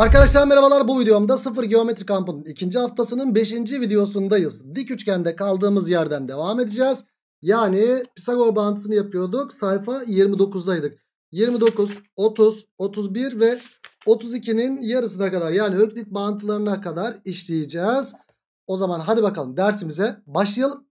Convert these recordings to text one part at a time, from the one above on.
Arkadaşlar merhabalar bu videomda sıfır geometri kampının ikinci haftasının beşinci videosundayız. Dik üçgende kaldığımız yerden devam edeceğiz. Yani Pisagor bağıntısını yapıyorduk. Sayfa 29'daydık. 29, 30, 31 ve 32'nin yarısına kadar yani öklit bağıntılarına kadar işleyeceğiz. O zaman hadi bakalım dersimize başlayalım.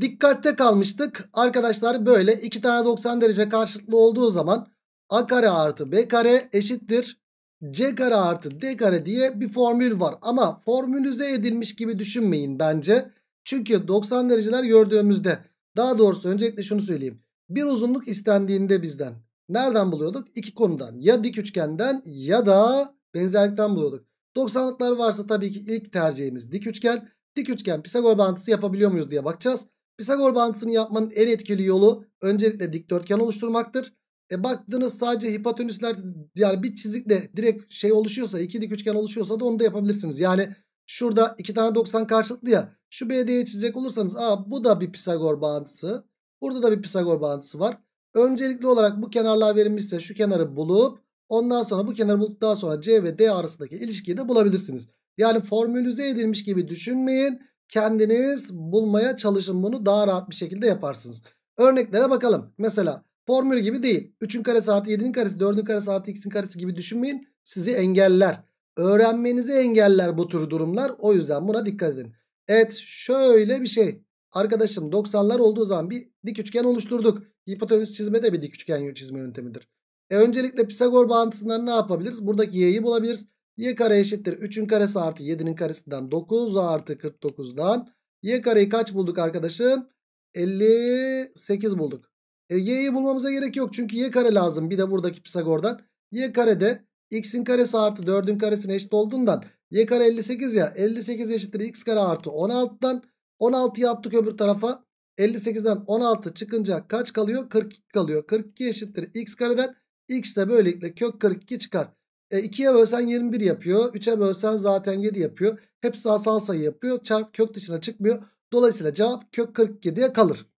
Dikkatte kalmıştık. Arkadaşlar böyle iki tane 90 derece karşılıklı olduğu zaman A kare artı B kare eşittir C kare artı D kare diye bir formül var. Ama formülüze edilmiş gibi düşünmeyin bence. Çünkü 90 dereceler gördüğümüzde daha doğrusu öncelikle şunu söyleyeyim. Bir uzunluk istendiğinde bizden nereden buluyorduk? İki konudan ya dik üçgenden ya da benzerlikten buluyorduk. 90'lıklar varsa tabii ki ilk tercihimiz dik üçgen. Dik üçgen Pisagor bağıntısı yapabiliyor muyuz diye bakacağız. Pisagor bağıntısını yapmanın en etkili yolu öncelikle dikdörtgen oluşturmaktır. E baktınız sadece hipotenüsler yani bir çizikle direkt şey oluşuyorsa iki dik üçgen oluşuyorsa da onu da yapabilirsiniz. Yani şurada iki tane 90 karşılıklı ya şu BD'ye çizecek olursanız aa bu da bir Pisagor bağıntısı. Burada da bir Pisagor bağıntısı var. Öncelikli olarak bu kenarlar verilmişse şu kenarı bulup ondan sonra bu kenarı bulduktan sonra C ve D arasındaki ilişkiyi de bulabilirsiniz. Yani formülüze edilmiş gibi düşünmeyin. Kendiniz bulmaya çalışın bunu daha rahat bir şekilde yaparsınız. Örneklere bakalım. Mesela Formül gibi değil. 3'ün karesi artı 7'nin karesi 4'ün karesi artı x'in karesi gibi düşünmeyin. Sizi engeller. Öğrenmenizi engeller bu tür durumlar. O yüzden buna dikkat edin. Evet şöyle bir şey. Arkadaşım 90'lar olduğu zaman bir dik üçgen oluşturduk. Hipotenüs çizme de bir dik üçgen çizme yöntemidir. E öncelikle Pisagor bağıntısından ne yapabiliriz? Buradaki y'yi bulabiliriz. y kare eşittir 3'ün karesi artı 7'nin karesinden 9 artı 49'dan. y kareyi kaç bulduk arkadaşım? 58 bulduk. E, y'yi bulmamıza gerek yok. Çünkü y kare lazım. Bir de buradaki Pisagor'dan. y kare de x'in karesi artı 4'ün karesine eşit olduğundan y kare 58 ya. 58 eşittir x kare artı 16'dan. 16'yı attık öbür tarafa. 58'den 16 çıkınca kaç kalıyor? 42 kalıyor. 42 eşittir x kareden. x de böylelikle kök 42 çıkar. E, 2'ye bölsen 21 yapıyor. 3'e bölsen zaten 7 yapıyor. Hepsi asal sayı yapıyor. Çarp kök dışına çıkmıyor. Dolayısıyla cevap kök 47'ye kalır.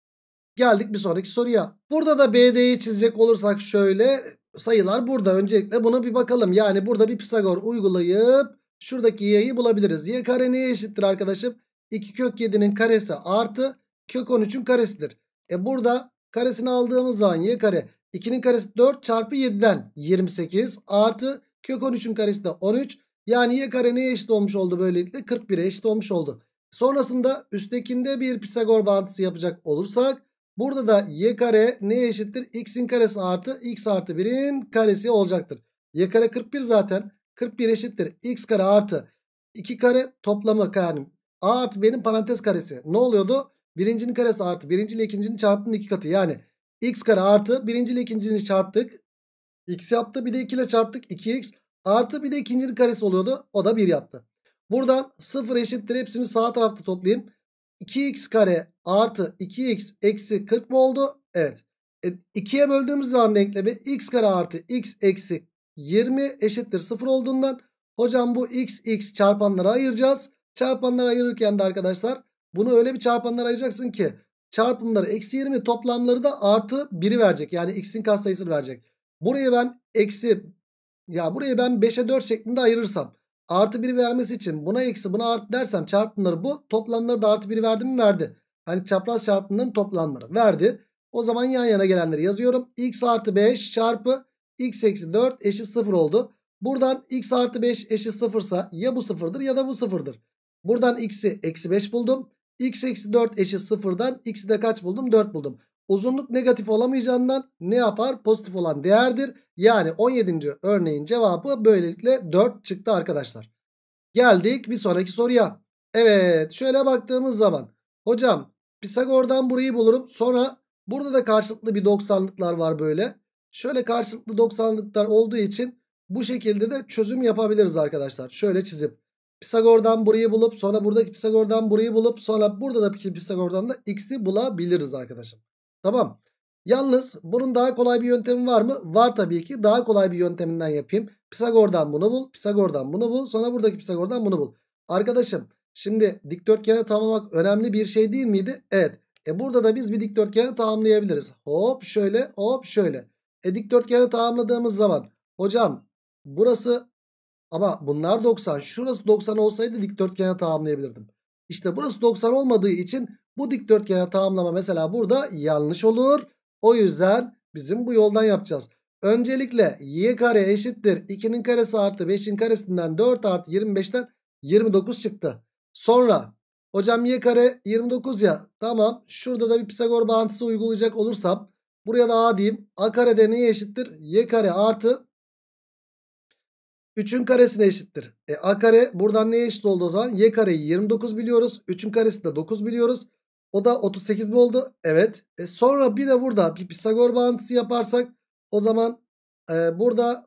Geldik bir sonraki soruya. Burada da BD'yi çizecek olursak şöyle sayılar burada. Öncelikle buna bir bakalım. Yani burada bir Pisagor uygulayıp şuradaki y'yi bulabiliriz. Y kare neye eşittir arkadaşım? 2 kök 7'nin karesi artı kök 13'ün karesidir. E burada karesini aldığımız zaman y kare 2'nin karesi 4 çarpı 7'den 28 artı kök 13'ün karesi de 13. Yani y kare neye eşit olmuş oldu böylelikle? 41'e eşit olmuş oldu. Sonrasında üsttekinde bir Pisagor bağıntısı yapacak olursak Burada da y kare ne eşittir? x'in karesi artı x artı 1'in karesi olacaktır. y kare 41 zaten. 41 eşittir. x kare artı 2 kare toplamı yani a artı b'nin parantez karesi. Ne oluyordu? Birincinin karesi artı birinci ile ikincinin çarptığının iki katı. Yani x kare artı birinci ile ikincini çarptık. x yaptı bir de 2 ile çarptık 2x artı bir de ikincinin karesi oluyordu. O da 1 yaptı. Buradan 0 eşittir hepsini sağ tarafta toplayayım. 2x kare artı 2x eksi 40 mı oldu? Evet. E, 2'ye böldüğümüz zaman denklemi x kare artı x eksi 20 eşittir 0 olduğundan hocam bu x x çarpanlara ayıracağız. Çarpanlara ayırırken de arkadaşlar bunu öyle bir çarpanlara ayıracaksın ki çarpımları eksi 20 toplamları da artı 1'i verecek. Yani x'in katsayısını verecek. Buraya ben eksi ya buraya ben 5'e 4 şeklinde ayırırsam Artı 1 vermesi için buna eksi buna artı dersem çarpımları bu. Toplamları da artı 1 verdi mi verdi. Hani çapraz çarpımların toplamları verdi. O zaman yan yana gelenleri yazıyorum. x artı 5 çarpı x eksi 4 eşit 0 oldu. Buradan x artı 5 eşit 0 ise ya bu 0'dır ya da bu 0'dır. Buradan x'i eksi 5 buldum. x eksi 4 eşit 0'dan x'i de kaç buldum? 4 buldum uzunluk negatif olamayacağından ne yapar? Pozitif olan değerdir. Yani 17. örneğin cevabı böylelikle 4 çıktı arkadaşlar. Geldik bir sonraki soruya. Evet şöyle baktığımız zaman hocam Pisagor'dan burayı bulurum. Sonra burada da karşılıklı bir 90'lıklar var böyle. Şöyle karşılıklı 90'lıklar olduğu için bu şekilde de çözüm yapabiliriz arkadaşlar. Şöyle çizip Pisagor'dan burayı bulup sonra buradaki Pisagor'dan burayı bulup sonra burada da Pisagor'dan da x'i bulabiliriz arkadaşım. Tamam. Yalnız bunun daha kolay bir yöntemi var mı? Var tabii ki. Daha kolay bir yönteminden yapayım. Pisagor'dan bunu bul. Pisagor'dan bunu bul. Sonra buradaki Pisagor'dan bunu bul. Arkadaşım şimdi dikdörtgeni tamamlamak önemli bir şey değil miydi? Evet. E burada da biz bir dikdörtgeni tamamlayabiliriz. Hop şöyle hop şöyle. E dikdörtgeni tamamladığımız zaman hocam burası ama bunlar 90 şurası 90 olsaydı dikdörtgeni tamamlayabilirdim. İşte burası 90 olmadığı için bu dikdörtgeni tamamlama mesela burada yanlış olur. O yüzden bizim bu yoldan yapacağız. Öncelikle y kare eşittir 2'nin karesi artı 5'in karesinden 4 artı 25'ten 29 çıktı. Sonra hocam y kare 29 ya tamam şurada da bir Pisagor bağıntısı uygulayacak olursam buraya da a diyeyim. a kare de neye eşittir? y kare artı 3'ün karesine eşittir. E, a kare buradan neye eşit oldu o zaman? y kareyi 29 biliyoruz. 3'ün karesi de 9 biliyoruz. O da 38 mi oldu? Evet. E sonra bir de burada bir Pisagor bağıntısı yaparsak o zaman e, burada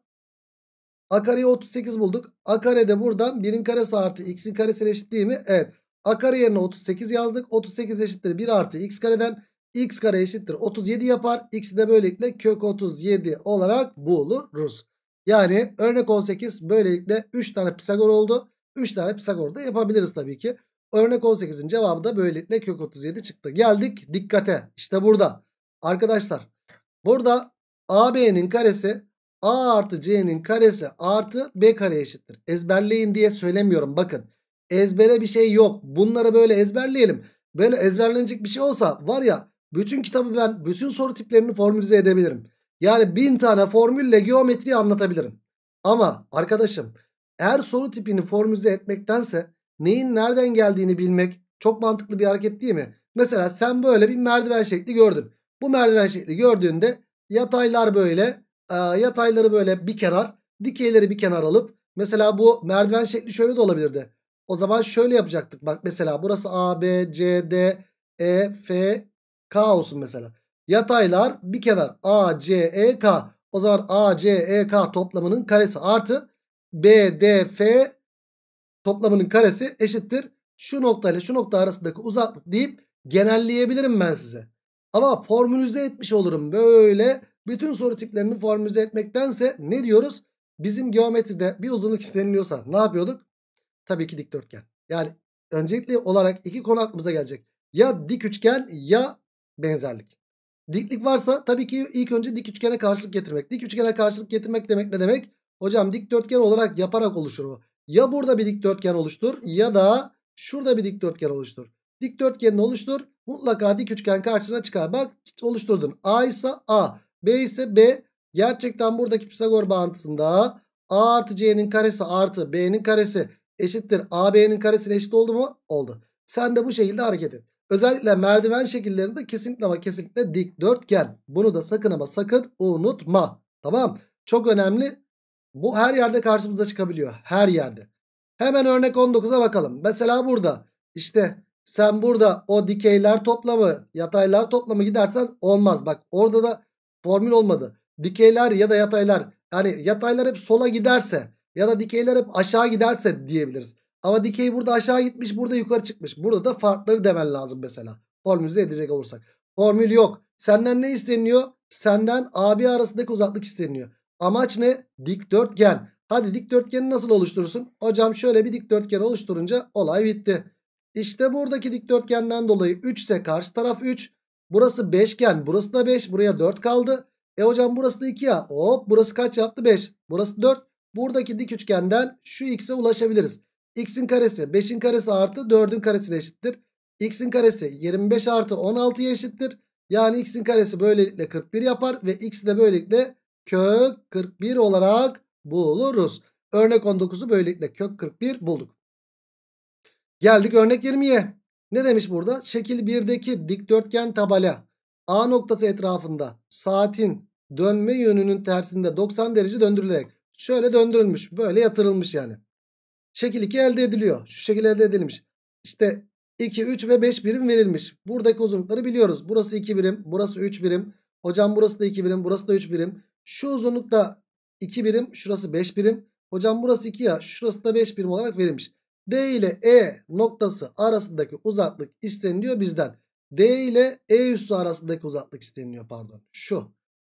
a kareyi 38 bulduk. A kare de buradan 1'in karesi artı x'in karesi eşit değil mi? Evet. A kare yerine 38 yazdık. 38 eşittir 1 artı x kareden x kare eşittir 37 yapar. X'i de böylelikle kök 37 olarak buluruz. Yani örnek 18 böylelikle 3 tane Pisagor oldu. 3 tane Pisagor da yapabiliriz tabii ki. Örnek 18'in cevabı da böylelikle kök 37 çıktı. Geldik dikkate. İşte burada. Arkadaşlar burada AB'nin karesi A artı C'nin karesi artı B kare eşittir. Ezberleyin diye söylemiyorum bakın. Ezbere bir şey yok. Bunları böyle ezberleyelim. Böyle ezberlenecek bir şey olsa var ya bütün kitabı ben bütün soru tiplerini formülize edebilirim. Yani bin tane formülle geometriyi anlatabilirim. Ama arkadaşım eğer soru tipini formülize etmektense neyin nereden geldiğini bilmek çok mantıklı bir hareket değil mi? Mesela sen böyle bir merdiven şekli gördün. Bu merdiven şekli gördüğünde yataylar böyle e, yatayları böyle bir kenar dikeyleri bir kenar alıp mesela bu merdiven şekli şöyle de olabilirdi. O zaman şöyle yapacaktık bak mesela burası A, B, C, D, E, F, K olsun mesela. Yataylar bir kenar A, C, E, K. O zaman A, C, E, K toplamının karesi artı B, D, F, toplamının karesi eşittir. Şu noktayla şu nokta arasındaki uzaklık deyip genelleyebilirim ben size. Ama formülize etmiş olurum. Böyle bütün soru tiplerini formülize etmektense ne diyoruz? Bizim geometride bir uzunluk isteniliyorsa ne yapıyorduk? Tabii ki dikdörtgen. Yani öncelikli olarak iki konu aklımıza gelecek. Ya dik üçgen ya benzerlik. Diklik varsa tabii ki ilk önce dik üçgene karşılık getirmek. Dik üçgene karşılık getirmek demek ne demek? Hocam dikdörtgen olarak yaparak oluşur o. Ya burada bir dikdörtgen oluştur ya da şurada bir dikdörtgen oluştur. Dikdörtgenini oluştur. Mutlaka dik üçgen karşısına çıkar. Bak oluşturdun. A ise A. B ise B. Gerçekten buradaki Pisagor bağıntısında A artı C'nin karesi artı B'nin karesi eşittir. a b'nin karesine eşit oldu mu? Oldu. Sen de bu şekilde hareket et. Özellikle merdiven şekillerinde kesinlikle ama kesinlikle dikdörtgen. Bunu da sakın ama sakın unutma. Tamam. Çok önemli. Bu her yerde karşımıza çıkabiliyor. Her yerde. Hemen örnek 19'a bakalım. Mesela burada işte sen burada o dikeyler toplamı yataylar toplamı gidersen olmaz. Bak orada da formül olmadı. Dikeyler ya da yataylar yani yataylar hep sola giderse ya da dikeyler hep aşağı giderse diyebiliriz. Ama dikey burada aşağı gitmiş burada yukarı çıkmış. Burada da farkları demen lazım mesela. Formülize edecek olursak. Formül yok. Senden ne isteniyor? Senden AB arasındaki uzaklık isteniyor. Amaç ne? Dikdörtgen. Hadi dikdörtgeni nasıl oluşturursun? Hocam şöyle bir dikdörtgen oluşturunca olay bitti. İşte buradaki dikdörtgenden dolayı 3 ise karşı taraf 3. Burası beşgen. Burası da 5. Buraya 4 kaldı. E hocam burası da 2 ya. Hop burası kaç yaptı? 5. Burası 4. Buradaki dik üçgenden şu x'e ulaşabiliriz. x'in karesi 5'in karesi artı 4'ün karesine eşittir. x'in karesi 25 artı 16'ya eşittir. Yani x'in karesi böylelikle 41 yapar ve x de böylelikle kök 41 olarak buluruz. Örnek 19'u böylelikle kök 41 bulduk. Geldik örnek 20'ye. Ne demiş burada? Şekil 1'deki dikdörtgen tabela A noktası etrafında saatin dönme yönünün tersinde 90 derece döndürülerek şöyle döndürülmüş. Böyle yatırılmış yani. Şekil 2 elde ediliyor. Şu şekilde elde edilmiş. İşte 2, 3 ve 5 birim verilmiş. Buradaki uzunlukları biliyoruz. Burası 2 birim, burası 3 birim. Hocam burası da 2 birim, burası da 3 birim. Şu uzunlukta 2 birim. Şurası 5 birim. Hocam burası 2 ya. Şurası da 5 birim olarak verilmiş. D ile E noktası arasındaki uzaklık isteniliyor bizden. D ile E üssü arasındaki uzaklık isteniliyor pardon. Şu.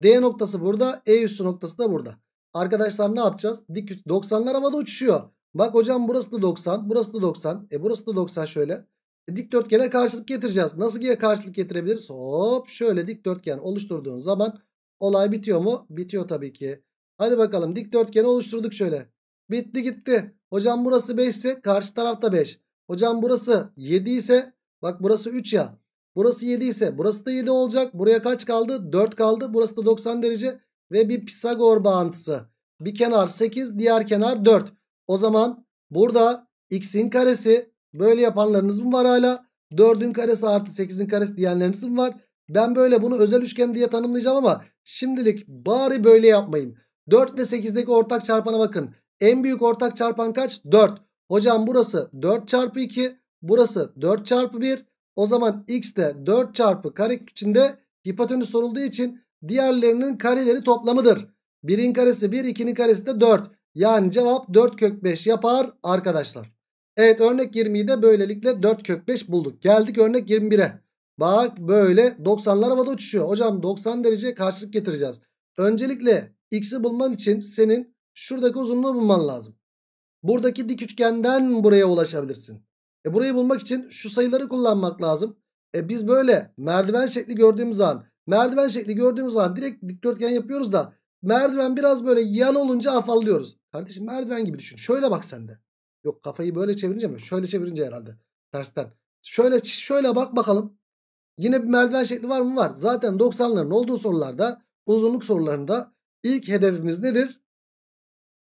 D noktası burada. E üssü noktası da burada. Arkadaşlar ne yapacağız? Dik 90'lar havada uçuşuyor. Bak hocam burası da 90. Burası da 90. E burası da 90 şöyle. E, dikdörtgene karşılık getireceğiz. Nasıl diye karşılık getirebiliriz? Hop şöyle dikdörtgen oluşturduğun zaman Olay bitiyor mu? Bitiyor tabii ki. Hadi bakalım dikdörtgeni oluşturduk şöyle. Bitti gitti. Hocam burası 5 ise karşı tarafta 5. Hocam burası 7 ise bak burası 3 ya. Burası 7 ise burası da 7 olacak. Buraya kaç kaldı? 4 kaldı. Burası da 90 derece ve bir Pisagor bağıntısı. Bir kenar 8 diğer kenar 4. O zaman burada x'in karesi böyle yapanlarınız mı var hala? 4'ün karesi artı 8'in karesi diyenleriniz mi var? Ben böyle bunu özel üçgen diye tanımlayacağım ama Şimdilik bari böyle yapmayın. 4 ve 8'deki ortak çarpana bakın. En büyük ortak çarpan kaç? 4. Hocam burası 4 çarpı 2. Burası 4 çarpı 1. O zaman x de 4 çarpı kare içinde hipotenüs sorulduğu için diğerlerinin kareleri toplamıdır. 1'in karesi 1, 2'nin karesi de 4. Yani cevap 4 kök 5 yapar arkadaşlar. Evet örnek 20'yi de böylelikle 4 kök 5 bulduk. Geldik örnek 21'e. Bak böyle 90'lar havada uçuşuyor. Hocam 90 derece karşılık getireceğiz. Öncelikle x'i bulman için senin şuradaki uzunluğu bulman lazım. Buradaki dik üçgenden buraya ulaşabilirsin. E burayı bulmak için şu sayıları kullanmak lazım. E biz böyle merdiven şekli gördüğümüz an merdiven şekli gördüğümüz zaman direkt dikdörtgen yapıyoruz da merdiven biraz böyle yan olunca afallıyoruz. Kardeşim merdiven gibi düşün. Şöyle bak sende. Yok kafayı böyle çevirince mi? Şöyle çevirince herhalde. Tersten. Şöyle şöyle bak bakalım. Yine bir merdiven şekli var mı? Var. Zaten 90'ların olduğu sorularda uzunluk sorularında ilk hedefimiz nedir?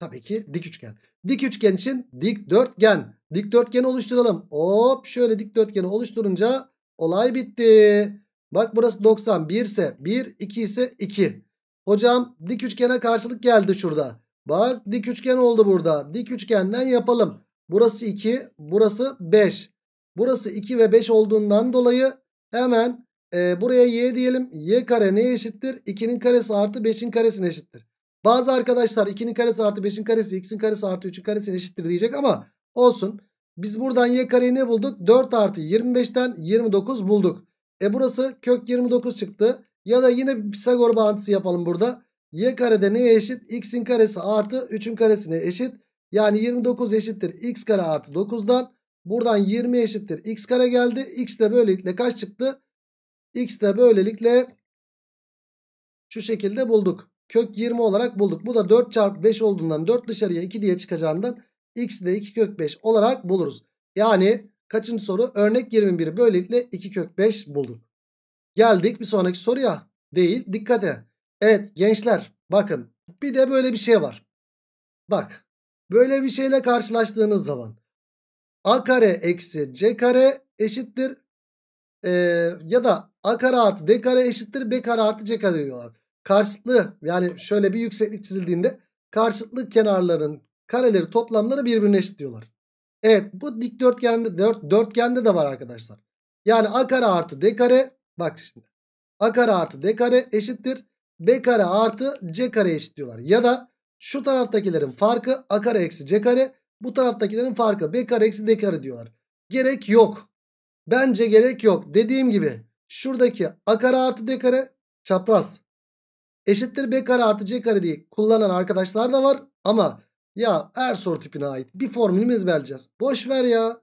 Tabii ki dik üçgen. Dik üçgen için dik dörtgen, dik Dikdörtgeni oluşturalım. Hop şöyle dik dörtgeni oluşturunca olay bitti. Bak burası 90. 1 ise 1, 2 ise 2. Hocam dik üçgene karşılık geldi şurada. Bak dik üçgen oldu burada. Dik üçgenden yapalım. Burası 2, burası 5. Burası 2 ve 5 olduğundan dolayı Hemen e, buraya y diyelim. y kare neye eşittir? 2'nin karesi artı 5'in karesine eşittir. Bazı arkadaşlar 2'nin karesi artı 5'in karesi x'in karesi artı 3'ün karesine eşittir diyecek ama olsun. Biz buradan y kareyi ne bulduk? 4 artı 25'ten 29 bulduk. E burası kök 29 çıktı. Ya da yine bir Pisagor bağıntısı yapalım burada. Y karede neye eşit? X'in karesi artı 3'ün karesine eşit. Yani 29 eşittir. X kare artı 9'dan. Buradan 20 eşittir x kare geldi. X de böylelikle kaç çıktı? X de böylelikle şu şekilde bulduk. Kök 20 olarak bulduk. Bu da 4 çarpı 5 olduğundan 4 dışarıya 2 diye çıkacağından x de 2 kök 5 olarak buluruz. Yani kaçıncı soru? Örnek 21 böylelikle 2 kök 5 bulduk. Geldik bir sonraki soruya. Değil dikkat dikkate. Evet gençler bakın bir de böyle bir şey var. Bak böyle bir şeyle karşılaştığınız zaman a kare eksi c kare eşittir. E, ya da a kare artı d kare eşittir b kare artı c kare diyorlar. Karşıtlı yani şöyle bir yükseklik çizildiğinde karşıtlı kenarların kareleri toplamları birbirine eşit diyorlar. Evet bu dikdörtgende dört, dörtgende de var arkadaşlar. Yani a kare artı d kare bak şimdi a kare artı d kare eşittir b kare artı c kare eşit diyorlar. Ya da şu taraftakilerin farkı a kare eksi c kare bu taraftakilerin farkı. B kare eksi D kare diyorlar. Gerek yok. Bence gerek yok. Dediğim gibi şuradaki A kare artı D kare çapraz. Eşittir B kare artı C kare diye kullanan arkadaşlar da var. Ama ya Ersor tipine ait bir formülümüz ezberleyeceğiz. Boş ver ya.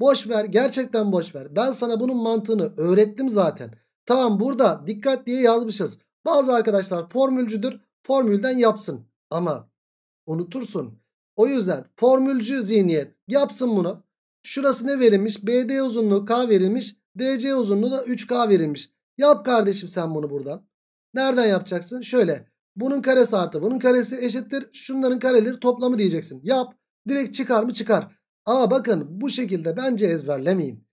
Boş ver. Gerçekten boş ver. Ben sana bunun mantığını öğrettim zaten. Tamam burada dikkat diye yazmışız. Bazı arkadaşlar formülcüdür. Formülden yapsın. Ama unutursun. O yüzden formülcü zihniyet yapsın bunu. Şurası ne verilmiş? BD uzunluğu K verilmiş. DC uzunluğu da 3K verilmiş. Yap kardeşim sen bunu buradan. Nereden yapacaksın? Şöyle. Bunun karesi artı bunun karesi eşittir. Şunların kareleri toplamı diyeceksin. Yap. Direkt çıkar mı? Çıkar. Ama bakın bu şekilde bence ezberlemeyin.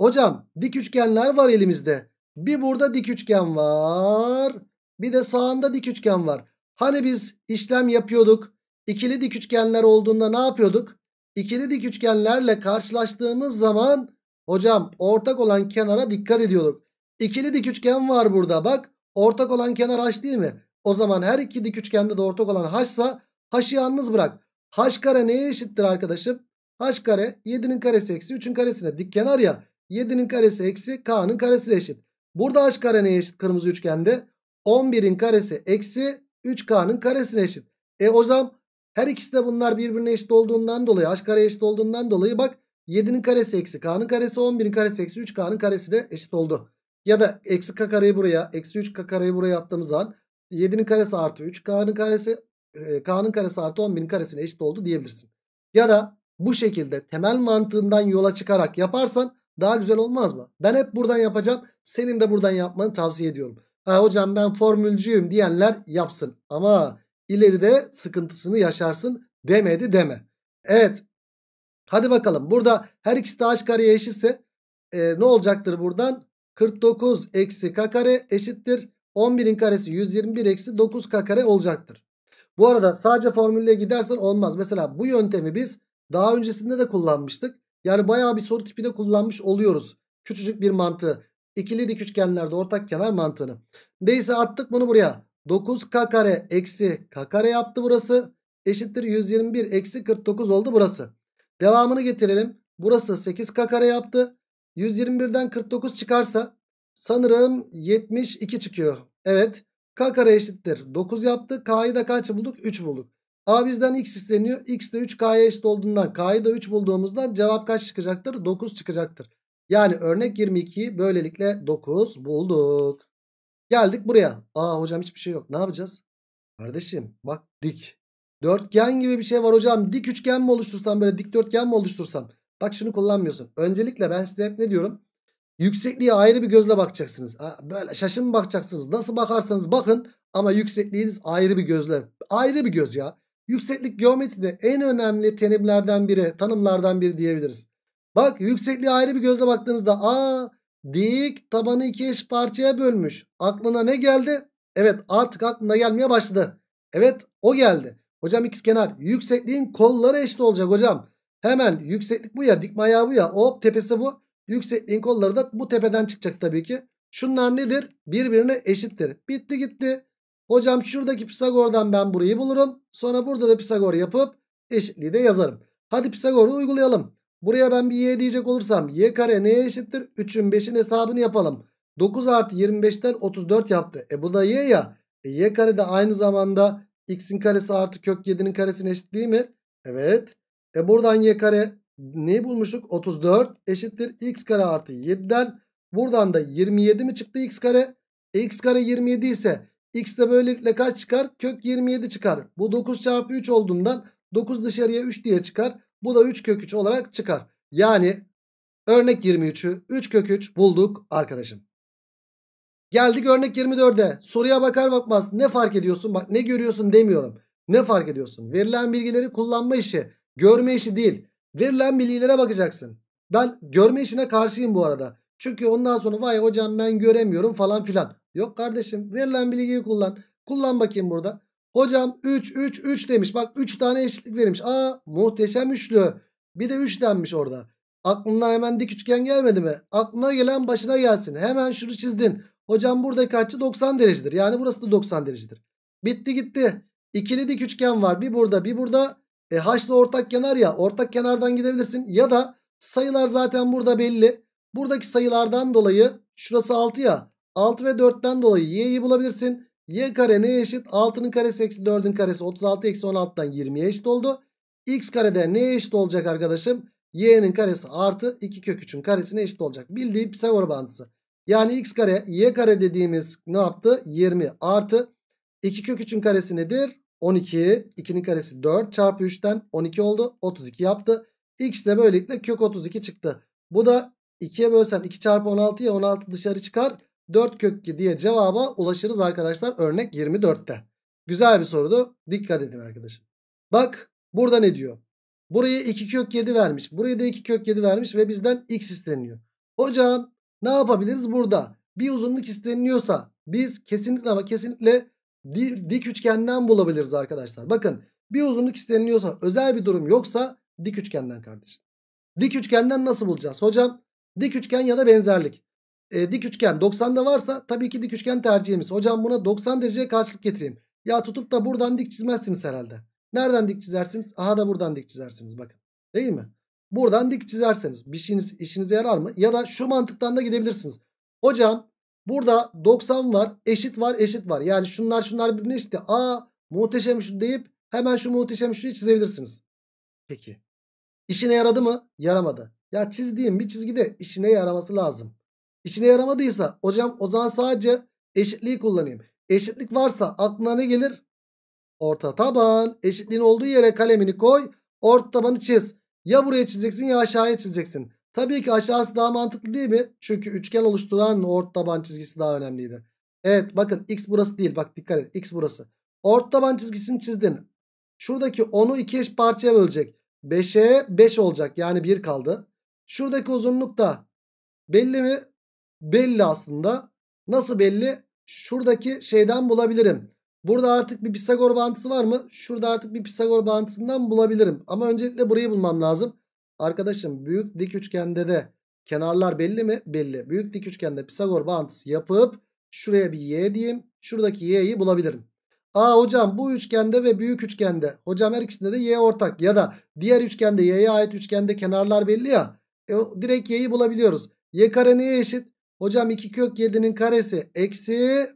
Hocam dik üçgenler var elimizde. Bir burada dik üçgen var. Bir de sağında dik üçgen var. Hani biz işlem yapıyorduk. İkili dik üçgenler olduğunda ne yapıyorduk? İkili dik üçgenlerle karşılaştığımız zaman hocam ortak olan kenara dikkat ediyorduk. İkili dik üçgen var burada bak. Ortak olan kenar haş değil mi? O zaman her iki dik üçgende de ortak olan haşsa haşı yalnız bırak. Haş kare neye eşittir arkadaşım? Haş kare 7'nin karesi eksi 3'ün karesine dik kenar ya. 7'nin karesi eksi k'nın karesine eşit. Burada haş kare neye eşit kırmızı üçgende? 11'in karesi eksi 3k'nın karesine eşit. E o zaman her ikisi de bunlar birbirine eşit olduğundan dolayı h kare eşit olduğundan dolayı bak 7'nin karesi eksi k'nın karesi 11'in karesi eksi 3k'nın karesi de eşit oldu. Ya da eksi k kareyi buraya eksi 3k kareyi buraya attığımız an, 7'nin karesi artı 3k'nın karesi e, k'nın karesi artı 11'in karesine eşit oldu diyebilirsin. Ya da bu şekilde temel mantığından yola çıkarak yaparsan daha güzel olmaz mı? Ben hep buradan yapacağım. Senin de buradan yapmanı tavsiye ediyorum. Ha, hocam ben formülcüyüm diyenler yapsın. Ama ileride sıkıntısını yaşarsın demedi deme. Evet hadi bakalım burada her ikisi de h kareye eşitse e, ne olacaktır buradan? 49 eksi k kare eşittir. 11'in karesi 121 eksi 9 k kare olacaktır. Bu arada sadece formülle gidersen olmaz. Mesela bu yöntemi biz daha öncesinde de kullanmıştık. Yani baya bir soru tipinde kullanmış oluyoruz. Küçücük bir mantığı. İkili dik üçgenlerde ortak kenar mantığını. Neyse attık bunu buraya. 9k kare eksi k kare yaptı burası. Eşittir 121 eksi 49 oldu burası. Devamını getirelim. Burası 8k kare yaptı. 121'den 49 çıkarsa sanırım 72 çıkıyor. Evet k kare eşittir 9 yaptı. K'yı da kaç bulduk? 3 bulduk. A bizden x isteniyor. X de 3k'ya eşit olduğundan k'yı da 3 bulduğumuzdan cevap kaç çıkacaktır? 9 çıkacaktır. Yani örnek 22'yi böylelikle 9 bulduk. Geldik buraya. Aa hocam hiçbir şey yok. Ne yapacağız? Kardeşim bak dik. Dörtgen gibi bir şey var hocam. Dik üçgen mi oluştursam böyle dik dörtgen mi oluştursam? Bak şunu kullanmıyorsun. Öncelikle ben size hep ne diyorum? Yüksekliğe ayrı bir gözle bakacaksınız. Böyle şaşın bakacaksınız. Nasıl bakarsanız bakın ama yüksekliğiniz ayrı bir gözle. Ayrı bir göz ya. Yükseklik geometride en önemli terimlerden biri, tanımlardan biri diyebiliriz. Bak yüksekliğe ayrı bir gözle baktığınızda aa Dik tabanı iki eş parçaya bölmüş. Aklına ne geldi? Evet artık aklına gelmeye başladı. Evet o geldi. Hocam ikizkenar yüksekliğin kolları eşit olacak hocam. Hemen yükseklik bu ya dikme ayağı bu ya hop tepesi bu. Yüksekliğin kolları da bu tepeden çıkacak tabii ki. Şunlar nedir? Birbirine eşittir. Bitti gitti. Hocam şuradaki Pisagor'dan ben burayı bulurum. Sonra burada da Pisagor yapıp eşitliği de yazarım. Hadi Pisagor'u uygulayalım. Buraya ben bir y diyecek olursam y kare neye eşittir? 3'ün 5'in hesabını yapalım. 9 artı 25'ten 34 yaptı. E bu da y ya. E y kare de aynı zamanda x'in karesi artı kök 7'nin karesine eşit değil mi? Evet. E buradan y kare neyi bulmuştuk? 34 eşittir x kare artı 7'den. Buradan da 27 mi çıktı x kare? E x kare 27 ise x de böylelikle kaç çıkar? Kök 27 çıkar. Bu 9 çarpı 3 olduğundan 9 dışarıya 3 diye çıkar. Bu da 3 kök 3 olarak çıkar. Yani örnek 23'ü 3 kök 3 bulduk arkadaşım. Geldik örnek 24'e. Soruya bakar bakmaz ne fark ediyorsun? Bak ne görüyorsun demiyorum. Ne fark ediyorsun? Verilen bilgileri kullanma işi, görme işi değil. Verilen bilgilere bakacaksın. Ben görme işine karşıyım bu arada. Çünkü ondan sonra vay hocam ben göremiyorum falan filan. Yok kardeşim verilen bilgiyi kullan. Kullan bakayım burada. Hocam 3 3 3 demiş. Bak 3 tane eşitlik verilmiş. Aa muhteşem üçlü. Bir de 3 denmiş orada. Aklına hemen dik üçgen gelmedi mi? Aklına gelen başına gelsin. Hemen şunu çizdin. Hocam buradaki açı 90 derecedir. Yani burası da 90 derecedir. Bitti gitti. İkili dik üçgen var. Bir burada bir burada. E, H'la ortak kenar ya. Ortak kenardan gidebilirsin. Ya da sayılar zaten burada belli. Buradaki sayılardan dolayı şurası 6 ya. 6 ve 4'ten dolayı y'yi bulabilirsin. Y kare neye eşit? 6'nın karesi eksi 4'ün karesi 36 eksi 16'dan 20'ye eşit oldu. X karede neye eşit olacak arkadaşım? Y'nin karesi artı 2 kök 3'ün karesine eşit olacak. Bildiği Pisagor bağıntısı. Yani x kare y kare dediğimiz ne yaptı? 20 artı 2 kök 3'ün karesi nedir? 12. 2'nin karesi 4 çarpı 3'ten 12 oldu. 32 yaptı. X de böylelikle kök 32 çıktı. Bu da 2'ye bölsen 2 çarpı 16 ya 16 dışarı çıkar. 4 kökü diye cevaba ulaşırız arkadaşlar örnek 24'te. Güzel bir sorudu. Dikkat edin arkadaşım. Bak burada ne diyor? Buraya 2 kök 7 vermiş. Buraya da 2 kök 7 vermiş ve bizden x isteniyor. Hocam ne yapabiliriz burada? Bir uzunluk isteniliyorsa biz kesinlikle ama kesinlikle dik üçgenden bulabiliriz arkadaşlar. Bakın bir uzunluk isteniliyorsa özel bir durum yoksa dik üçgenden kardeşim. Dik üçgenden nasıl bulacağız? Hocam dik üçgen ya da benzerlik e, dik üçgen 90'da varsa tabii ki dik üçgen tercihimiz. Hocam buna 90 dereceye karşılık getireyim. Ya tutup da buradan dik çizmezsiniz herhalde. Nereden dik çizersiniz? Aha da buradan dik çizersiniz bakın. Değil mi? Buradan dik çizerseniz bir şeyiniz işinize yarar mı? Ya da şu mantıktan da gidebilirsiniz. Hocam burada 90 var, eşit var, eşit var. Yani şunlar şunlar birbirine eşit. Aa muhteşem şu deyip hemen şu muhteşem şu çizebilirsiniz. Peki. İşine yaradı mı? Yaramadı. Ya çizdiğim bir çizgide işine yaraması lazım. İçine yaramadıysa hocam o zaman sadece eşitliği kullanayım. Eşitlik varsa aklına ne gelir? Orta taban. Eşitliğin olduğu yere kalemini koy. Orta tabanı çiz. Ya buraya çizeceksin ya aşağıya çizeceksin. Tabii ki aşağısı daha mantıklı değil mi? Çünkü üçgen oluşturan orta taban çizgisi daha önemliydi. Evet bakın x burası değil. Bak dikkat et x burası. Orta taban çizgisini çizdin. Şuradaki 10'u 2 eş parçaya bölecek. 5'e 5 olacak. Yani 1 kaldı. Şuradaki uzunluk da belli mi? belli aslında. Nasıl belli? Şuradaki şeyden bulabilirim. Burada artık bir Pisagor bağıntısı var mı? Şurada artık bir Pisagor bağıntısından bulabilirim. Ama öncelikle burayı bulmam lazım. Arkadaşım büyük dik üçgende de kenarlar belli mi? Belli. Büyük dik üçgende Pisagor bağıntısı yapıp şuraya bir y diyeyim. Şuradaki y'yi bulabilirim. Aa hocam bu üçgende ve büyük üçgende. Hocam her ikisinde de y ortak. Ya da diğer üçgende y'ye ait üçgende kenarlar belli ya. E, direkt y'yi bulabiliyoruz. y kare neye eşit? Hocam 2 kök 7'nin karesi eksi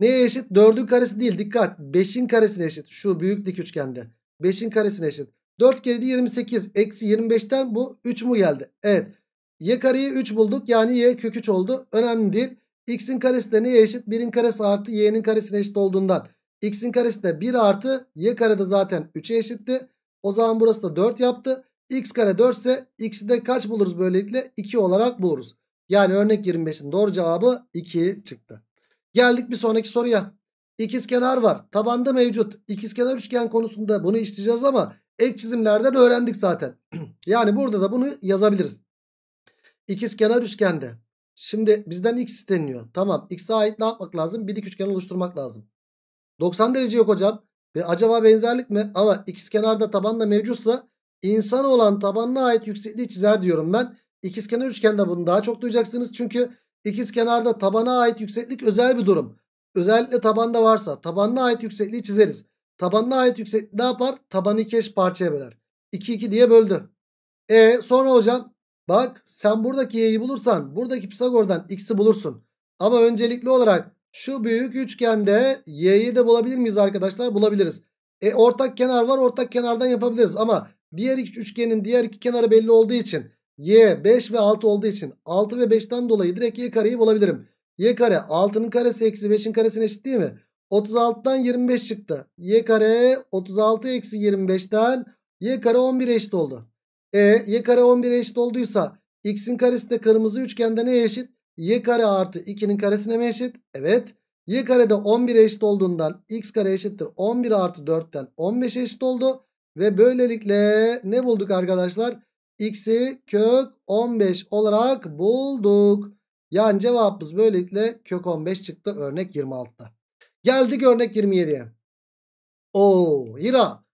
neye eşit? 4'ün karesi değil dikkat. 5'in karesine eşit. Şu büyük dik üçgende. 5'in karesine eşit. 4 kere 28 eksi 25'ten bu 3 mu geldi? Evet. Y kareyi 3 bulduk. Yani y kök 3 oldu. Önemli değil. X'in karesi de neye eşit? 1'in karesi artı y'nin karesine eşit olduğundan. X'in karesi de 1 artı y kare de zaten 3'e eşitti. O zaman burası da 4 yaptı. X kare 4 ise x'i de kaç buluruz böylelikle? 2 olarak buluruz. Yani örnek 25'in doğru cevabı 2 çıktı. Geldik bir sonraki soruya. İkizkenar var. Tabanda mevcut. İkizkenar üçgen konusunda bunu işleyeceğiz ama ek çizimlerden öğrendik zaten. yani burada da bunu yazabiliriz. İkizkenar üçgende. Şimdi bizden x isteniyor. Tamam. X'e ait ne yapmak lazım? Bir dik üçgen oluşturmak lazım. 90 derece yok hocam. E, acaba benzerlik mi? Ama ikizkenarda tabanda mevcutsa İnsan olan tabanına ait yüksekliği çizer diyorum ben. İkizkenar üçgende bunu daha çok duyacaksınız. Çünkü ikizkenarda tabana ait yükseklik özel bir durum. Özellikle tabanda varsa tabanına ait yüksekliği çizeriz. Tabanına ait yükseklik ne yapar? Tabanı iki eş parçaya böler. 2 2 diye böldü. E sonra hocam bak sen buradaki y'yi bulursan buradaki Pisagor'dan x'i bulursun. Ama öncelikli olarak şu büyük üçgende y'yi de bulabilir miyiz arkadaşlar? Bulabiliriz. E ortak kenar var ortak kenardan yapabiliriz ama Diğer üçgenin diğer iki kenarı belli olduğu için y 5 ve 6 olduğu için 6 ve 5'ten dolayı direkt y kareyi bulabilirim. y kare 6'nın karesi eksi 5'in karesine eşit değil mi? 36'dan 25 çıktı. y kare 36 eksi 25'ten y kare 11 eşit oldu. E y kare 11 eşit olduysa x'in karesi de kırmızı üçgende neye eşit? y kare artı 2'nin karesine mi eşit? Evet. y kare karede 11 eşit olduğundan x kare eşittir. 11 artı 4'ten 15 eşit oldu. Ve böylelikle ne bulduk arkadaşlar? X'i kök 15 olarak bulduk. Yani cevabımız böylelikle kök 15 çıktı örnek 26'da. Geldik örnek 27'ye. Oo Hira.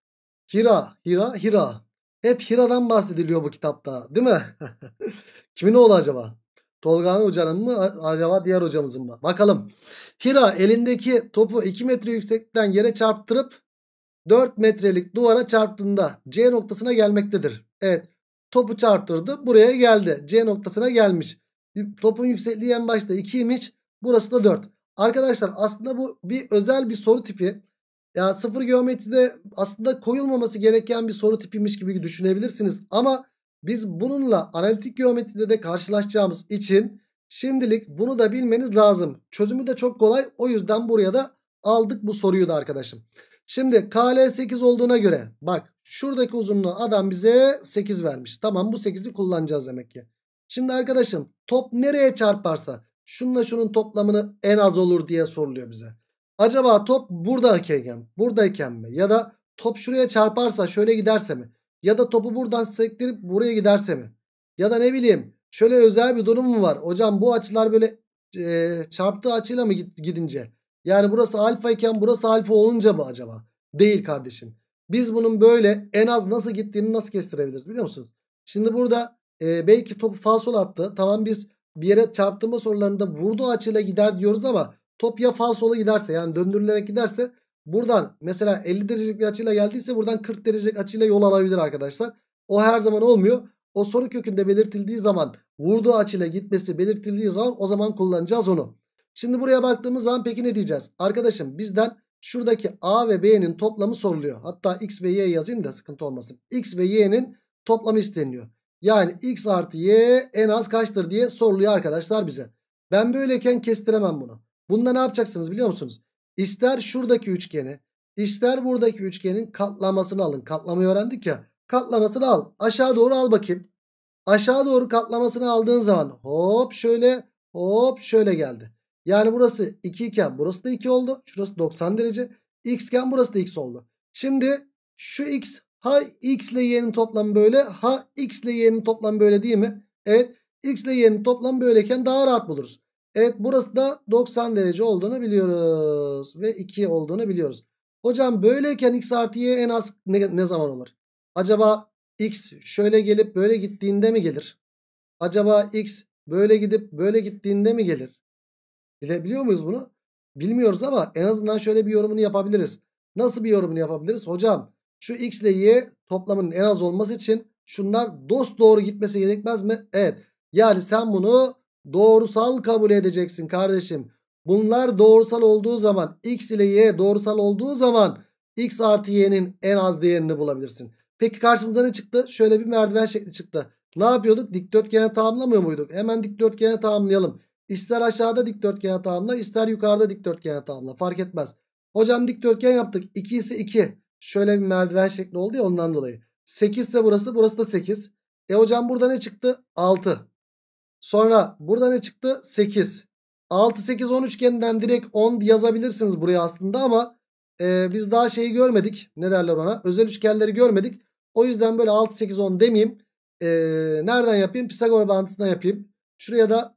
Hira, Hira, Hira. Hep Hira'dan bahsediliyor bu kitapta değil mi? Kimin oğlu acaba? Tolga'nın hocanın mı acaba diğer hocamızın mı? Bakalım. Hira elindeki topu 2 metre yüksekten yere çarptırıp 4 metrelik duvara çarptığında C noktasına gelmektedir. Evet topu çarptırdı buraya geldi. C noktasına gelmiş. Topun yüksekliği en başta imiş, Burası da 4. Arkadaşlar aslında bu bir özel bir soru tipi. Ya sıfır geometride aslında koyulmaması gereken bir soru tipiymiş gibi düşünebilirsiniz. Ama biz bununla analitik geometride de karşılaşacağımız için şimdilik bunu da bilmeniz lazım. Çözümü de çok kolay. O yüzden buraya da aldık bu soruyu da arkadaşım. Şimdi KL 8 olduğuna göre bak şuradaki uzunluğu adam bize 8 vermiş. Tamam bu 8'i kullanacağız demek ki. Şimdi arkadaşım top nereye çarparsa şununla şunun toplamını en az olur diye soruluyor bize. Acaba top buradayken mi? Buradayken mi? Ya da top şuraya çarparsa şöyle giderse mi? Ya da topu buradan sektirip buraya giderse mi? Ya da ne bileyim şöyle özel bir durum mu var? Hocam bu açılar böyle e, çarptığı açıyla mı gidince? Yani burası alfa iken burası alfa olunca mı acaba? Değil kardeşim. Biz bunun böyle en az nasıl gittiğini nasıl kestirebiliriz biliyor musunuz? Şimdi burada e, belki topu fasol attı. Tamam biz bir yere çarptırma sorularında vurduğu açıyla gider diyoruz ama top ya fasola giderse yani döndürülerek giderse buradan mesela 50 derecelik bir açıyla geldiyse buradan 40 derecelik açıyla yol alabilir arkadaşlar. O her zaman olmuyor. O soru kökünde belirtildiği zaman vurduğu açıyla gitmesi belirtildiği zaman o zaman kullanacağız onu. Şimdi buraya baktığımız zaman peki ne diyeceğiz? Arkadaşım bizden şuradaki A ve B'nin toplamı soruluyor. Hatta X ve Y yazayım da sıkıntı olmasın. X ve Y'nin toplamı isteniyor. Yani X artı Y en az kaçtır diye soruluyor arkadaşlar bize. Ben böyleyken kestiremem bunu. Bunda ne yapacaksınız biliyor musunuz? İster şuradaki üçgeni ister buradaki üçgenin katlamasını alın. Katlamayı öğrendik ya. Katlamasını al. Aşağı doğru al bakayım. Aşağı doğru katlamasını aldığın zaman hop şöyle hop şöyle geldi. Yani burası 2 iken burası da 2 oldu. Şurası 90 derece. X iken burası da X oldu. Şimdi şu X ha X ile Y'nin toplamı böyle. Ha X ile Y'nin toplamı böyle değil mi? Evet. X ile Y'nin toplamı böyleyken daha rahat buluruz. Evet burası da 90 derece olduğunu biliyoruz. Ve 2 olduğunu biliyoruz. Hocam böyleyken X artı Y en az ne, ne zaman olur? Acaba X şöyle gelip böyle gittiğinde mi gelir? Acaba X böyle gidip böyle gittiğinde mi gelir? Bilebiliyor muyuz bunu? Bilmiyoruz ama en azından şöyle bir yorumunu yapabiliriz. Nasıl bir yorumunu yapabiliriz? Hocam şu x ile y toplamının en az olması için şunlar dost doğru gitmesi gerekmez mi? Evet. Yani sen bunu doğrusal kabul edeceksin kardeşim. Bunlar doğrusal olduğu zaman x ile y doğrusal olduğu zaman x artı y'nin en az değerini bulabilirsin. Peki karşımıza ne çıktı? Şöyle bir merdiven şekli çıktı. Ne yapıyorduk? Dikdörtgene tamamlamıyor muyduk? Hemen dikdörtgene tamamlayalım. İster aşağıda dikdörtgen hatamla ister yukarıda dikdörtgen hatamla fark etmez. Hocam dikdörtgen yaptık. 2 ise 2. Şöyle bir merdiven şekli oldu ya ondan dolayı. 8 ise burası burası da 8. E hocam burada ne çıktı? 6. Sonra burada ne çıktı? 8. 6 8 10 üçgeninden direkt 10 yazabilirsiniz buraya aslında ama e, biz daha şeyi görmedik. Ne derler ona? Özel üçgenleri görmedik. O yüzden böyle 6 8 10 demeyeyim. E, nereden yapayım? Pisagor bağıntısından yapayım. Şuraya da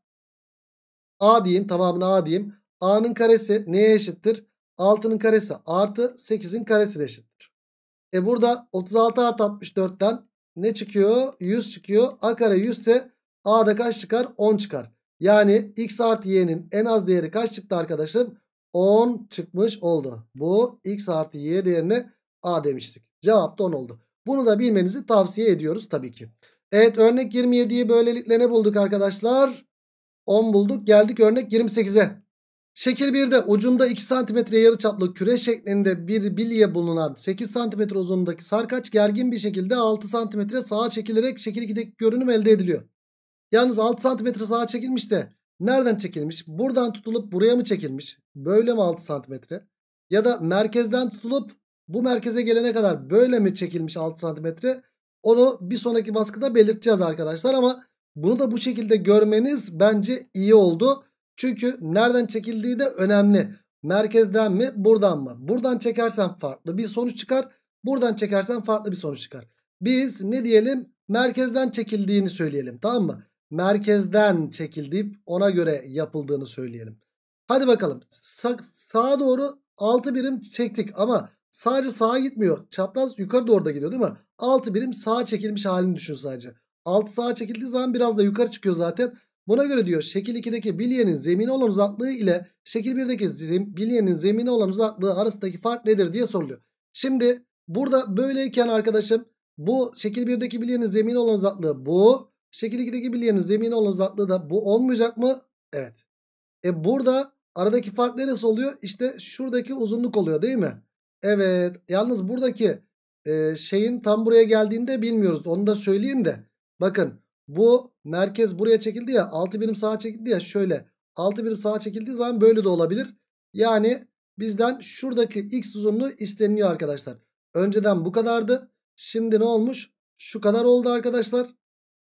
A diyeyim tamamını A diyeyim. A'nın karesi neye eşittir? 6'nın karesi artı 8'in karesi eşittir. E burada 36 artı 64'ten ne çıkıyor? 100 çıkıyor. A kare 100 ise A'da kaç çıkar? 10 çıkar. Yani x artı y'nin en az değeri kaç çıktı arkadaşım? 10 çıkmış oldu. Bu x artı y değerine A demiştik. Cevap da 10 oldu. Bunu da bilmenizi tavsiye ediyoruz tabii ki. Evet örnek 27'yi böylelikle ne bulduk arkadaşlar? 10 bulduk. Geldik örnek 28'e. Şekil 1'de ucunda 2 cm yarıçaplı küre şeklinde bir bilye bulunan 8 cm uzunluğundaki sarkaç gergin bir şekilde 6 cm sağa çekilerek şekil 2'deki görünüm elde ediliyor. Yalnız 6 cm sağa çekilmiş de nereden çekilmiş? Buradan tutulup buraya mı çekilmiş? Böyle mi 6 cm? Ya da merkezden tutulup bu merkeze gelene kadar böyle mi çekilmiş 6 cm? Onu bir sonraki baskıda belirteceğiz arkadaşlar ama bunu da bu şekilde görmeniz bence iyi oldu. Çünkü nereden çekildiği de önemli. Merkezden mi buradan mı? Buradan çekersen farklı bir sonuç çıkar. Buradan çekersen farklı bir sonuç çıkar. Biz ne diyelim? Merkezden çekildiğini söyleyelim tamam mı? Merkezden çekildiği ona göre yapıldığını söyleyelim. Hadi bakalım Sa sağa doğru 6 birim çektik ama sadece sağa gitmiyor. Çapraz yukarı doğru da gidiyor değil mi? 6 birim sağa çekilmiş halini düşün sadece. Altı sağa çekildiği zaman biraz da yukarı çıkıyor zaten. Buna göre diyor şekil 2'deki bilyenin zemini olan uzaklığı ile şekil 1'deki zem, bilyenin zemine olan uzaklığı arasındaki fark nedir diye soruluyor. Şimdi burada böyleyken arkadaşım bu şekil 1'deki bilyenin zemini olan uzaklığı bu. Şekil 2'deki bilyenin zemini olan uzaklığı da bu olmayacak mı? Evet. E burada aradaki fark neresi oluyor? İşte şuradaki uzunluk oluyor değil mi? Evet. Yalnız buradaki e, şeyin tam buraya geldiğinde bilmiyoruz. Onu da söyleyeyim de. Bakın bu merkez buraya çekildi ya 6 birim sağa çekildi ya şöyle 6 birim sağa çekildiği zaman böyle de olabilir. Yani bizden şuradaki x uzunluğu isteniliyor arkadaşlar. Önceden bu kadardı. Şimdi ne olmuş? Şu kadar oldu arkadaşlar.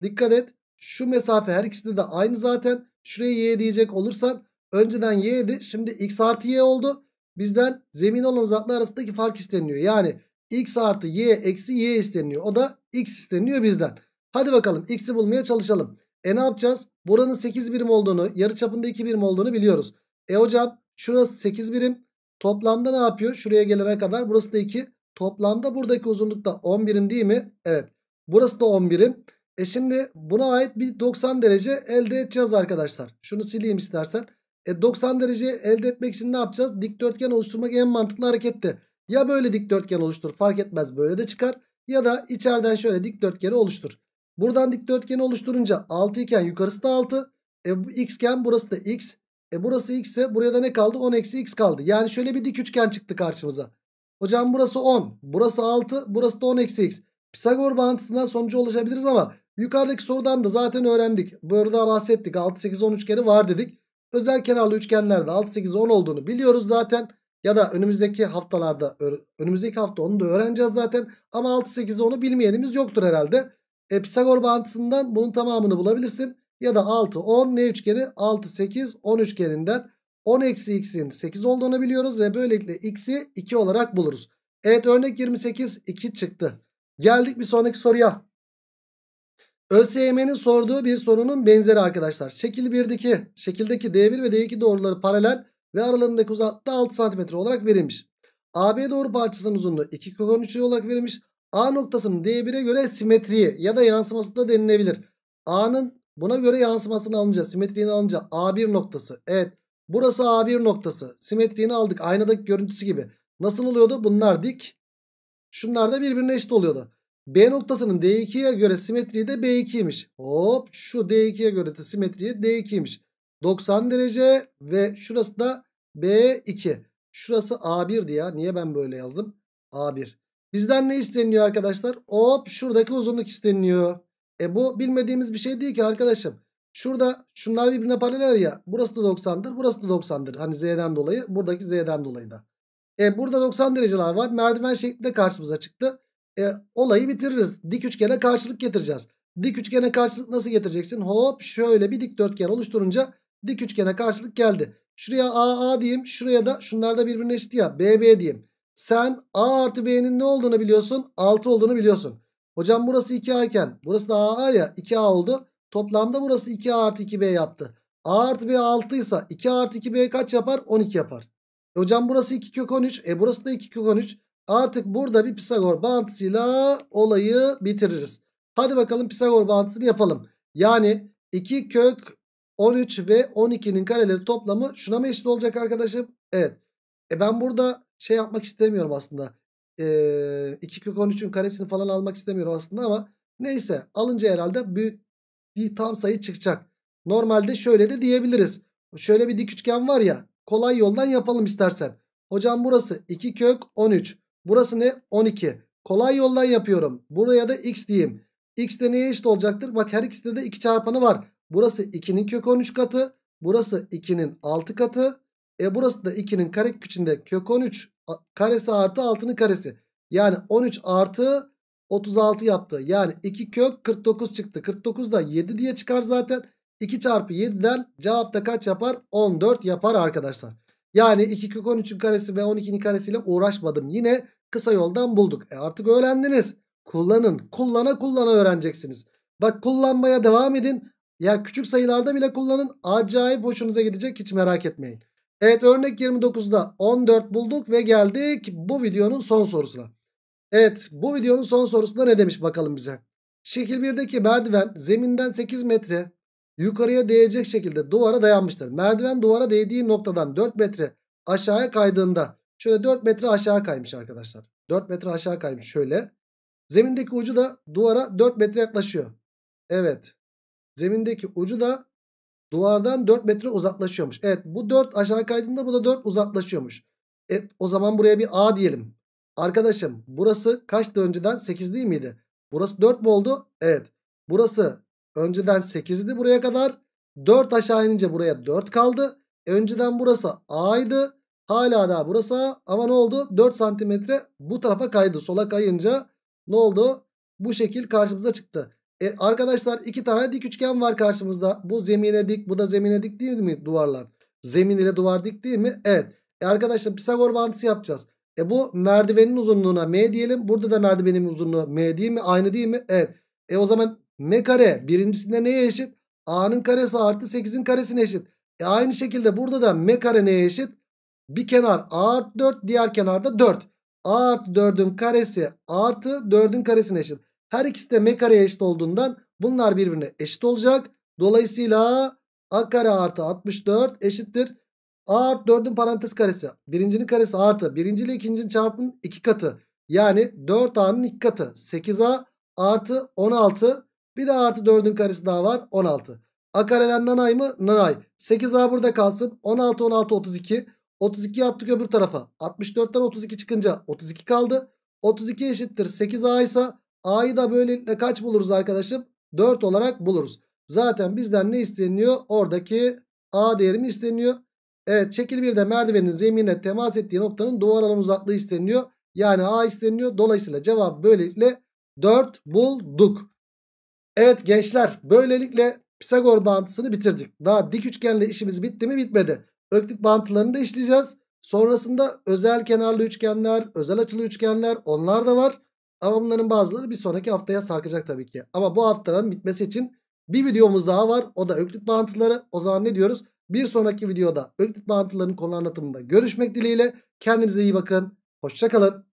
Dikkat et. Şu mesafe her ikisinde de aynı zaten. Şuraya y diyecek olursan önceden y'ydi. Şimdi x artı y oldu. Bizden zemin olan uzaklığı arasındaki fark isteniliyor Yani x artı y eksi y isteniliyor O da x isteniliyor bizden. Hadi bakalım x'i bulmaya çalışalım. E ne yapacağız? Buranın 8 birim olduğunu, yarı çapında 2 birim olduğunu biliyoruz. E hocam şurası 8 birim. Toplamda ne yapıyor? Şuraya gelene kadar burası da 2. Toplamda buradaki uzunluk da 10 birim değil mi? Evet. Burası da 10 birim. E şimdi buna ait bir 90 derece elde edeceğiz arkadaşlar. Şunu sileyim istersen. E 90 derece elde etmek için ne yapacağız? Dikdörtgen oluşturmak en mantıklı hareketti. Ya böyle dikdörtgen oluştur fark etmez böyle de çıkar. Ya da içeriden şöyle dikdörtgeni oluştur. Buradan dikdörtgeni oluşturunca 6 iken yukarısı da 6. E x iken burası da x. E burası x ise buraya da ne kaldı? 10 eksi x kaldı. Yani şöyle bir dik üçgen çıktı karşımıza. Hocam burası 10. Burası 6. Burası da 10 eksi x. Pisagor bağıntısından sonucu ulaşabiliriz ama yukarıdaki sorudan da zaten öğrendik. Burada bahsettik. 6, 8, 10 üçgeni var dedik. Özel kenarlı üçgenlerde 6, 8, 10 olduğunu biliyoruz zaten. Ya da önümüzdeki haftalarda önümüzdeki hafta onu da öğreneceğiz zaten. Ama 6, 8, 10'u bilmeyenimiz yoktur herhalde. E, Pisagor bağıntısından bunun tamamını bulabilirsin. Ya da 6 10 ne üçgeni 6 8 10 üçgeninden 10 eksi x'in 8 olduğunu biliyoruz ve böylelikle x'i 2 olarak buluruz. Evet örnek 28 2 çıktı. Geldik bir sonraki soruya. ÖSYM'nin sorduğu bir sorunun benzeri arkadaşlar. Şekil 1'deki şekildeki D1 ve D2 doğruları paralel ve aralarındaki uzaklık 6 cm olarak verilmiş. AB doğru parçasının uzunluğu 2 kök 13 olarak verilmiş. A noktasının D1'e göre simetriği ya da yansıması da denilebilir. A'nın buna göre yansımasını alınca simetriğini alınca A1 noktası. Evet burası A1 noktası. Simetriğini aldık aynadaki görüntüsü gibi. Nasıl oluyordu? Bunlar dik. Şunlar da birbirine eşit oluyordu. B noktasının D2'ye göre simetriği de B2'ymiş. Hop şu D2'ye göre de simetriği D2'ymiş. 90 derece ve şurası da B2. Şurası A1'di ya. Niye ben böyle yazdım? A1. Bizden ne isteniyor arkadaşlar? Hop şuradaki uzunluk isteniyor. E bu bilmediğimiz bir şey değil ki arkadaşım. Şurada şunlar birbirine paralel ya. Burası da 90'dır. Burası da 90'dır. Hani z'den dolayı. Buradaki z'den dolayı da. E burada 90 dereceler var. Merdiven şeklinde karşımıza çıktı. E olayı bitiririz. Dik üçgene karşılık getireceğiz. Dik üçgene karşılık nasıl getireceksin? Hop şöyle bir dikdörtgen oluşturunca dik üçgene karşılık geldi. Şuraya AA diyeyim. Şuraya da şunlar da birbirine eşit ya. BB diyeyim sen A artı B'nin ne olduğunu biliyorsun? 6 olduğunu biliyorsun. Hocam burası 2A iken burası da AA ya 2A oldu. Toplamda burası 2A artı 2B yaptı. A artı B 6 ise 2 artı 2B kaç yapar? 12 yapar. E hocam burası 2 kök 13. E burası da 2 kök 13. Artık burada bir Pisagor bağıntısıyla olayı bitiririz. Hadi bakalım Pisagor bağıntısını yapalım. Yani 2 kök 13 ve 12'nin kareleri toplamı şuna mı eşit olacak arkadaşım? Evet. E ben burada şey yapmak istemiyorum aslında. Ee, 2 kök 13'ün karesini falan almak istemiyorum aslında ama neyse alınca herhalde büyük bir tam sayı çıkacak. Normalde şöyle de diyebiliriz. Şöyle bir dik üçgen var ya kolay yoldan yapalım istersen. Hocam burası 2 kök 13. Burası ne? 12. Kolay yoldan yapıyorum. Buraya da x diyeyim. X de neye eşit olacaktır? Bak her ikisinde de 2 çarpanı var. Burası 2'nin kök 13 katı. Burası 2'nin 6 katı. E burası da 2'nin kare küçüğünde kök 13 karesi artı 6'nın karesi. Yani 13 artı 36 yaptı. Yani 2 kök 49 çıktı. 49 da 7 diye çıkar zaten. 2 çarpı 7'den cevap da kaç yapar? 14 yapar arkadaşlar. Yani 2 kök 13'ün karesi ve 12'nin karesiyle uğraşmadım. Yine kısa yoldan bulduk. E artık öğrendiniz. Kullanın. Kullana kullana öğreneceksiniz. Bak kullanmaya devam edin. Ya küçük sayılarda bile kullanın. Acayip hoşunuza gidecek hiç merak etmeyin. Evet örnek 29'da 14 bulduk ve geldik bu videonun son sorusuna. Evet bu videonun son sorusunda ne demiş bakalım bize. Şekil 1'deki merdiven zeminden 8 metre yukarıya değecek şekilde duvara dayanmıştır. Merdiven duvara değdiği noktadan 4 metre aşağıya kaydığında şöyle 4 metre aşağı kaymış arkadaşlar. 4 metre aşağı kaymış şöyle. Zemindeki ucu da duvara 4 metre yaklaşıyor. Evet. Zemindeki ucu da Duvardan 4 metre uzaklaşıyormuş. Evet bu 4 aşağı kaydığında bu da 4 uzaklaşıyormuş. Evet, o zaman buraya bir A diyelim. Arkadaşım burası kaçtı önceden 8 değil miydi? Burası 4 mü oldu? Evet. Burası önceden 8'di buraya kadar. 4 aşağı inince buraya 4 kaldı. Önceden burası A'ydı. Hala da burası A ama ne oldu? 4 santimetre bu tarafa kaydı. Sola kayınca ne oldu? Bu şekil karşımıza çıktı. E, arkadaşlar iki tane dik üçgen var karşımızda. Bu zemine dik bu da zemine dik değil mi duvarlar? Zemin ile duvar dik değil mi? Evet. E, arkadaşlar Pisagor bağıntısı yapacağız. E bu merdivenin uzunluğuna m diyelim. Burada da merdivenin uzunluğu m değil mi? Aynı değil mi? Evet. E o zaman m kare birincisinde neye eşit? a'nın karesi artı 8'in karesine eşit. E aynı şekilde burada da m kare neye eşit? Bir kenar a artı 4 diğer kenarda 4. a artı 4'ün karesi artı 4'ün karesine eşit. Her ikisi de m kareye eşit olduğundan bunlar birbirine eşit olacak. Dolayısıyla a kare artı 64 eşittir. a artı 4'ün parantez karesi. Birincinin karesi artı. Birinci ile ikincinin çarpımının iki katı. Yani 4a'nın iki katı. 8a artı 16. Bir de artı 4'ün karesi daha var 16. A kareler nanay mı? Nanay. 8A burada kalsın. 16, 16, 32. 32 attık öbür tarafa. 64'ten 32 çıkınca 32 kaldı. 32 eşittir 8A ise A'yı da böylelikle kaç buluruz arkadaşım? 4 olarak buluruz. Zaten bizden ne isteniyor? Oradaki A değerimi isteniyor. Evet şekil 1'de merdivenin zeminine temas ettiği noktanın duvar alan uzaklığı isteniyor. Yani A isteniyor. Dolayısıyla cevap böylelikle 4 bulduk. Evet gençler böylelikle Pisagor bağıntısını bitirdik. Daha dik üçgenle işimiz bitti mi bitmedi. Öklit bağıntılarını da işleyeceğiz. Sonrasında özel kenarlı üçgenler, özel açılı üçgenler onlar da var. Ama bunların bazıları bir sonraki haftaya sarkacak tabii ki. Ama bu haftanın bitmesi için bir videomuz daha var. O da öklüt bağıntıları. O zaman ne diyoruz? Bir sonraki videoda öklüt bağıntılarının konu anlatımında görüşmek dileğiyle. Kendinize iyi bakın. Hoşçakalın.